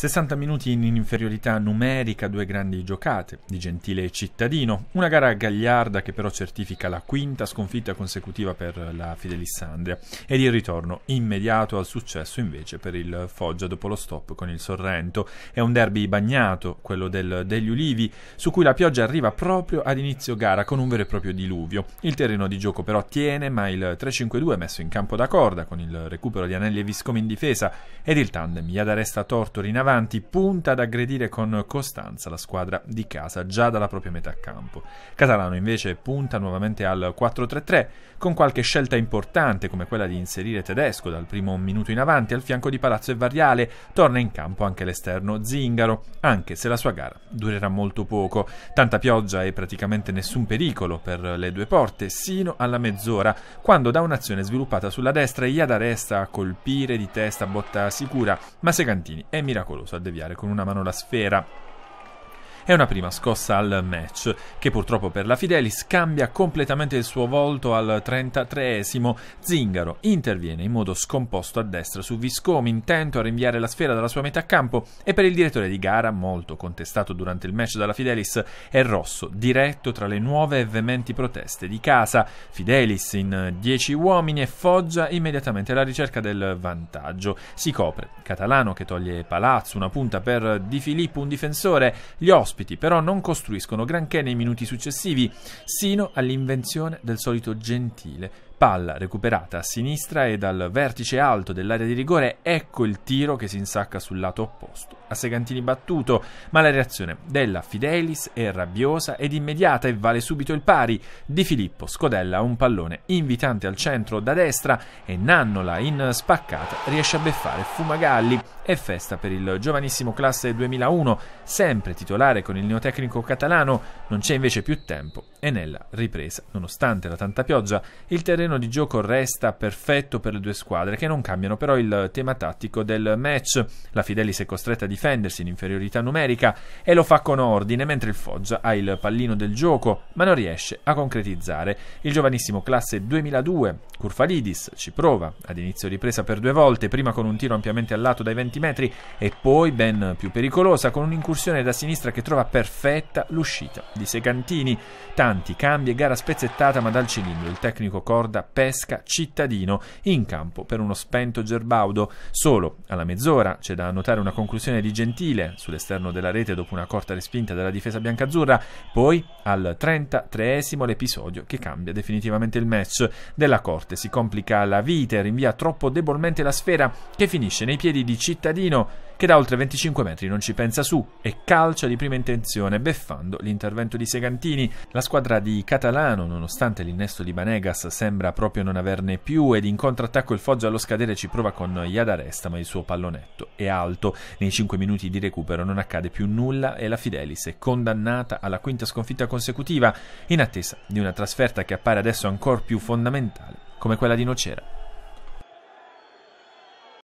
60 minuti in inferiorità numerica, due grandi giocate, di Gentile e Cittadino, una gara gagliarda che però certifica la quinta sconfitta consecutiva per la Fidelissandria ed il ritorno immediato al successo invece per il Foggia dopo lo stop con il Sorrento. È un derby bagnato, quello del, degli Ulivi, su cui la pioggia arriva proprio ad inizio gara con un vero e proprio diluvio. Il terreno di gioco però tiene, ma il 3-5-2 è messo in campo da corda con il recupero di Anelli e Viscomi in difesa ed il tandem Iadaresta Tortori torto avanti avanti punta ad aggredire con costanza la squadra di casa già dalla propria metà campo. Catalano invece punta nuovamente al 4-3-3 con qualche scelta importante come quella di inserire Tedesco dal primo minuto in avanti al fianco di Palazzo e Variale, torna in campo anche l'esterno Zingaro, anche se la sua gara durerà molto poco, tanta pioggia e praticamente nessun pericolo per le due porte sino alla mezz'ora, quando da un'azione sviluppata sulla destra Iada resta a colpire di testa botta sicura, ma Segantini è miracoloso lo sa deviare con una mano la sfera è una prima scossa al match, che purtroppo per la Fidelis cambia completamente il suo volto al 33esimo. Zingaro interviene in modo scomposto a destra su Viscomi, intento a rinviare la sfera dalla sua metà campo e per il direttore di gara, molto contestato durante il match dalla Fidelis, è Rosso, diretto tra le nuove e veementi proteste di casa. Fidelis in 10 uomini e Foggia immediatamente alla ricerca del vantaggio. Si copre Catalano che toglie Palazzo, una punta per Di Filippo, un difensore. Gli ospiti ospiti, però non costruiscono granché nei minuti successivi, sino all'invenzione del solito gentile Palla recuperata a sinistra e dal vertice alto dell'area di rigore ecco il tiro che si insacca sul lato opposto. A Segantini battuto, ma la reazione della Fidelis è rabbiosa ed immediata e vale subito il pari. Di Filippo scodella un pallone invitante al centro da destra e Nannola in spaccata riesce a beffare Fumagalli È festa per il giovanissimo classe 2001, sempre titolare con il neotecnico catalano, non c'è invece più tempo e nella ripresa, nonostante la tanta pioggia, il terreno terreno di gioco resta perfetto per le due squadre, che non cambiano però il tema tattico del match. La Fidelis è costretta a difendersi in inferiorità numerica e lo fa con ordine, mentre il Foggia ha il pallino del gioco, ma non riesce a concretizzare. Il giovanissimo classe 2002, Curfalidis, ci prova, ad inizio ripresa per due volte, prima con un tiro ampiamente al lato dai 20 metri e poi, ben più pericolosa, con un'incursione da sinistra che trova perfetta l'uscita di Segantini. Tanti cambi e gara spezzettata ma dal cilindro il tecnico Corda giornata pesca cittadino in campo per uno spento Gerbaudo. Solo alla mezz'ora c'è da notare una conclusione di Gentile sull'esterno della rete dopo una corta respinta della difesa biancazzurra, poi al 33esimo l'episodio che cambia definitivamente il match. Della Corte si complica la vita e rinvia troppo debolmente la sfera che finisce nei piedi di Cittadino che da oltre 25 metri non ci pensa su e calcia di prima intenzione beffando l'intervento di Segantini. La squadra di Catalano, nonostante l'innesto di Banegas sembra sembra proprio non averne più ed in contrattacco il Foggia allo scadere ci prova con Iadaresta, ma il suo pallonetto è alto. Nei 5 minuti di recupero non accade più nulla e la Fidelis è condannata alla quinta sconfitta consecutiva in attesa di una trasferta che appare adesso ancora più fondamentale come quella di Nocera.